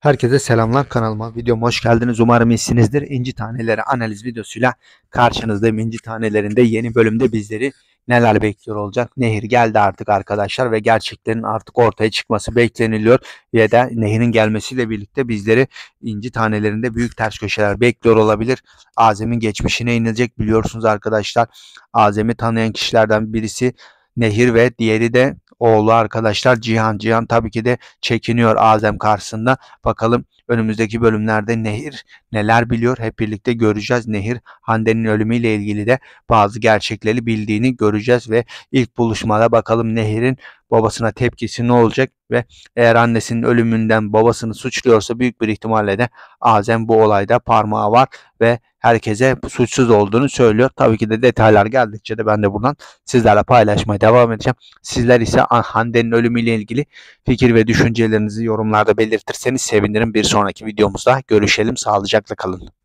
Herkese selamlar kanalıma. Videoma hoş geldiniz. Umarım iyisinizdir. İnci taneleri analiz videosuyla karşınızdayım. İnci tanelerinde yeni bölümde bizleri neler bekliyor olacak? Nehir geldi artık arkadaşlar ve gerçeklerin artık ortaya çıkması bekleniliyor. Ya da nehirin gelmesiyle birlikte bizleri inci tanelerinde büyük ters köşeler bekliyor olabilir. Azem'in geçmişine inilecek biliyorsunuz arkadaşlar. Azem'i tanıyan kişilerden birisi Nehir ve diğeri de oğlu arkadaşlar Cihan. Cihan tabii ki de çekiniyor Azem karşısında. Bakalım önümüzdeki bölümlerde Nehir neler biliyor hep birlikte göreceğiz. Nehir Hande'nin ölümüyle ilgili de bazı gerçekleri bildiğini göreceğiz ve ilk buluşmada bakalım Nehir'in babasına tepkisi ne olacak ve eğer annesinin ölümünden babasını suçluyorsa büyük bir ihtimalle de Azem bu olayda parmağı var ve herkese suçsuz olduğunu söylüyor. Tabii ki de detaylar geldikçe de ben de buradan sizlerle paylaşmaya devam edeceğim. Sizler ise Hande'nin ölümüyle ilgili fikir ve düşüncelerinizi yorumlarda belirtirseniz sevinirim. Bir sonraki videomuzda görüşelim. Sağlıcakla kalın.